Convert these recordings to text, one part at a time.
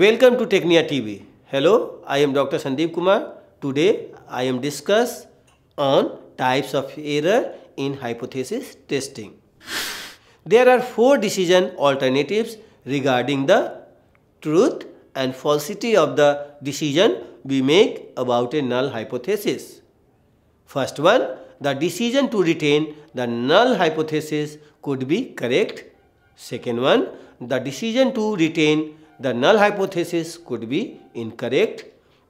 Welcome to Technia TV. Hello, I am Dr. Sandeep Kumar. Today I am discuss on types of error in hypothesis testing. There are four decision alternatives regarding the truth and falsity of the decision we make about a null hypothesis. First one, the decision to retain the null hypothesis could be correct. Second one, the decision to retain the null hypothesis could be incorrect.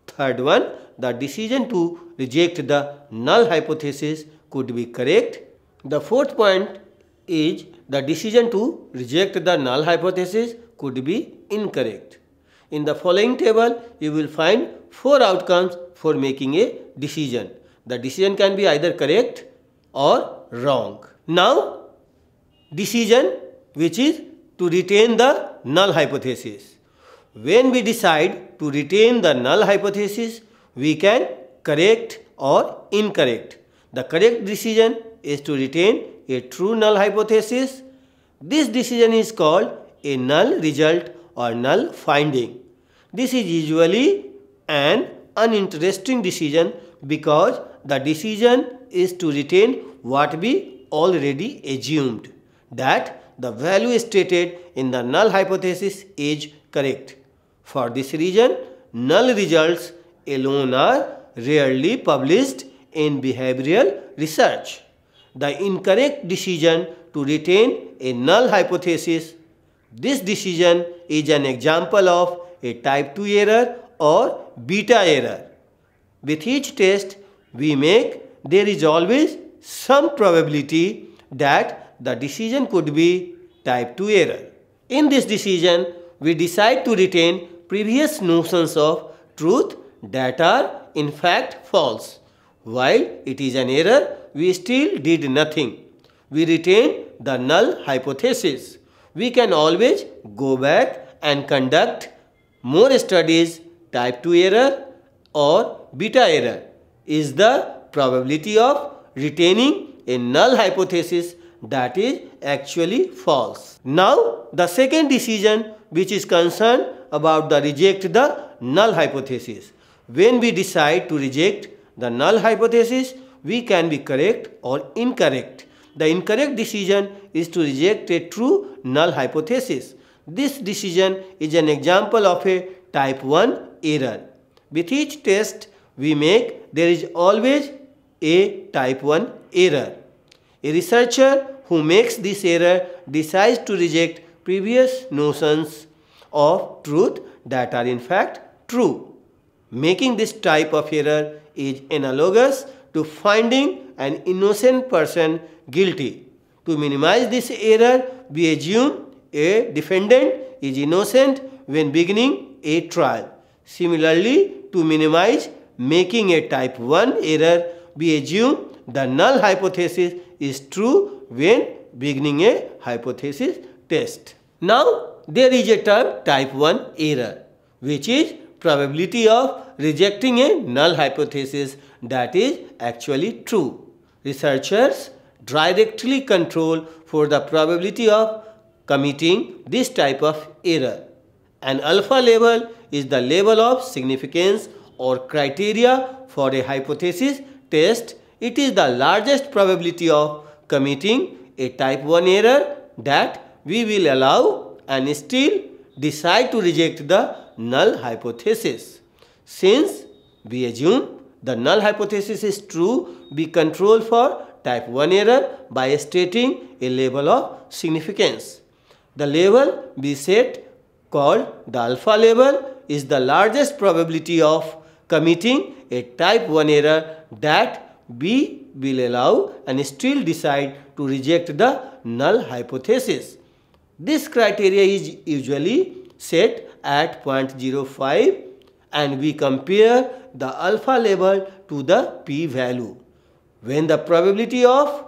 Third one, the decision to reject the null hypothesis could be correct. The fourth point is the decision to reject the null hypothesis could be incorrect. In the following table, you will find four outcomes for making a decision. The decision can be either correct or wrong. Now, decision which is to retain the null hypothesis when we decide to retain the null hypothesis, we can correct or incorrect. The correct decision is to retain a true null hypothesis. This decision is called a null result or null finding. This is usually an uninteresting decision because the decision is to retain what we already assumed that the value stated in the null hypothesis is correct. For this reason, null results alone are rarely published in behavioral research. The incorrect decision to retain a null hypothesis. This decision is an example of a type 2 error or beta error. With each test we make, there is always some probability that the decision could be type 2 error. In this decision, we decide to retain previous notions of truth that are in fact false. While it is an error, we still did nothing. We retain the null hypothesis. We can always go back and conduct more studies type 2 error or beta error is the probability of retaining a null hypothesis that is actually false. Now the second decision which is concerned about the reject the null hypothesis. When we decide to reject the null hypothesis, we can be correct or incorrect. The incorrect decision is to reject a true null hypothesis. This decision is an example of a type 1 error. With each test we make, there is always a type 1 error. A researcher who makes this error decides to reject previous notions of truth that are in fact true. Making this type of error is analogous to finding an innocent person guilty. To minimize this error, we assume a defendant is innocent when beginning a trial. Similarly, to minimize making a type 1 error, we assume the null hypothesis is true when beginning a hypothesis test. Now, there is a term type 1 error, which is probability of rejecting a null hypothesis that is actually true. Researchers directly control for the probability of committing this type of error. An alpha level is the level of significance or criteria for a hypothesis test. It is the largest probability of committing a type 1 error that we will allow and still decide to reject the null hypothesis. Since we assume the null hypothesis is true, we control for type 1 error by stating a level of significance. The level we set called the alpha level is the largest probability of committing a type 1 error that we will allow and still decide to reject the null hypothesis. This criteria is usually set at 0.05 and we compare the alpha level to the p value. When the probability of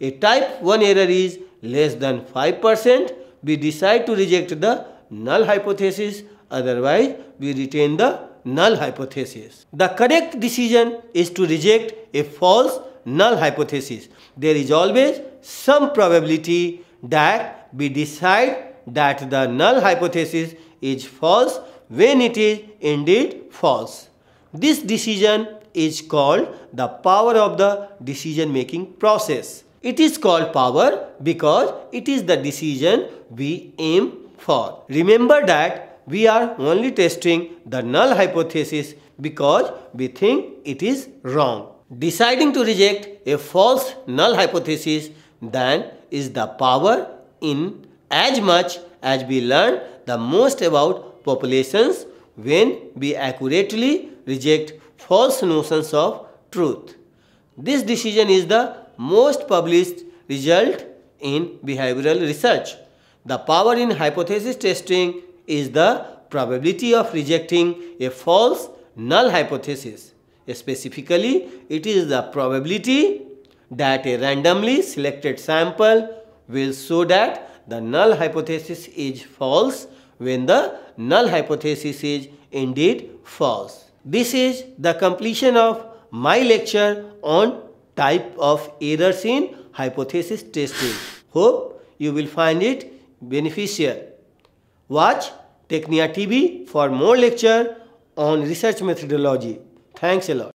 a type 1 error is less than 5%, we decide to reject the null hypothesis, otherwise we retain the null hypothesis. The correct decision is to reject a false null hypothesis. There is always some probability that we decide that the null hypothesis is false when it is indeed false. This decision is called the power of the decision making process. It is called power because it is the decision we aim for. Remember that we are only testing the null hypothesis because we think it is wrong. Deciding to reject a false null hypothesis then is the power in as much as we learn the most about populations when we accurately reject false notions of truth. This decision is the most published result in behavioral research. The power in hypothesis testing is the probability of rejecting a false null hypothesis. Specifically, it is the probability that a randomly selected sample will show that the null hypothesis is false when the null hypothesis is indeed false. This is the completion of my lecture on type of errors in hypothesis testing. Hope you will find it beneficial. Watch Technia TV for more lecture on research methodology. Thanks a lot.